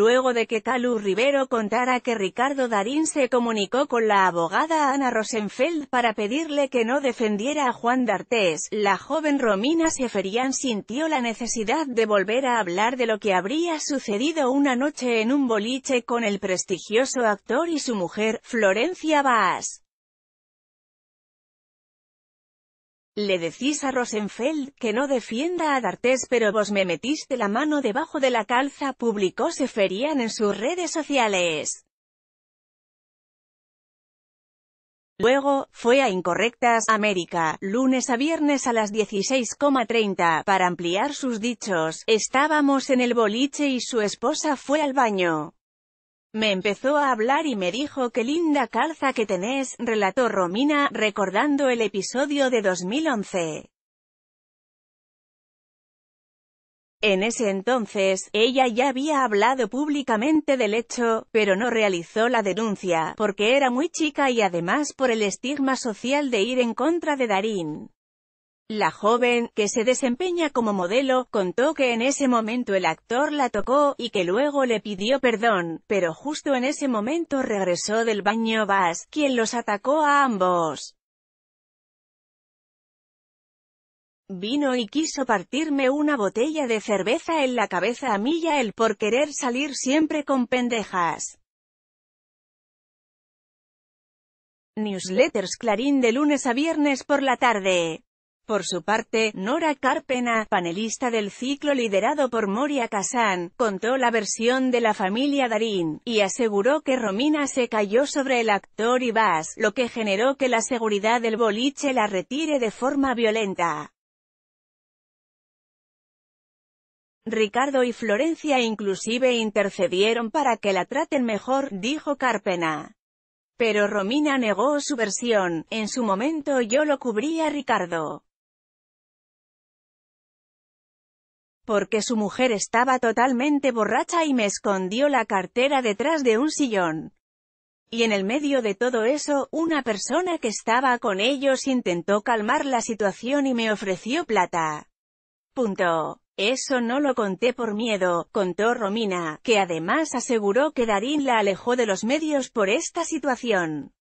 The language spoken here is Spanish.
luego de que Calu Rivero contara que Ricardo Darín se comunicó con la abogada Ana Rosenfeld para pedirle que no defendiera a Juan D'Artés, la joven Romina Seferian sintió la necesidad de volver a hablar de lo que habría sucedido una noche en un boliche con el prestigioso actor y su mujer, Florencia Baas. Le decís a Rosenfeld que no defienda a D'Artes pero vos me metiste la mano debajo de la calza, publicó Seferian en sus redes sociales. Luego, fue a Incorrectas, América, lunes a viernes a las 16.30, para ampliar sus dichos, estábamos en el boliche y su esposa fue al baño. Me empezó a hablar y me dijo qué linda calza que tenés, relató Romina, recordando el episodio de 2011. En ese entonces, ella ya había hablado públicamente del hecho, pero no realizó la denuncia, porque era muy chica y además por el estigma social de ir en contra de Darín. La joven, que se desempeña como modelo, contó que en ese momento el actor la tocó, y que luego le pidió perdón, pero justo en ese momento regresó del baño Bass, quien los atacó a ambos. Vino y quiso partirme una botella de cerveza en la cabeza a mí a él por querer salir siempre con pendejas. Newsletters Clarín de lunes a viernes por la tarde. Por su parte, Nora Carpena, panelista del ciclo liderado por Moria Kazan, contó la versión de la familia Darín, y aseguró que Romina se cayó sobre el actor y lo que generó que la seguridad del boliche la retire de forma violenta. Ricardo y Florencia inclusive intercedieron para que la traten mejor, dijo Carpena. Pero Romina negó su versión, en su momento yo lo cubría Ricardo. porque su mujer estaba totalmente borracha y me escondió la cartera detrás de un sillón. Y en el medio de todo eso, una persona que estaba con ellos intentó calmar la situación y me ofreció plata. Punto. Eso no lo conté por miedo, contó Romina, que además aseguró que Darín la alejó de los medios por esta situación.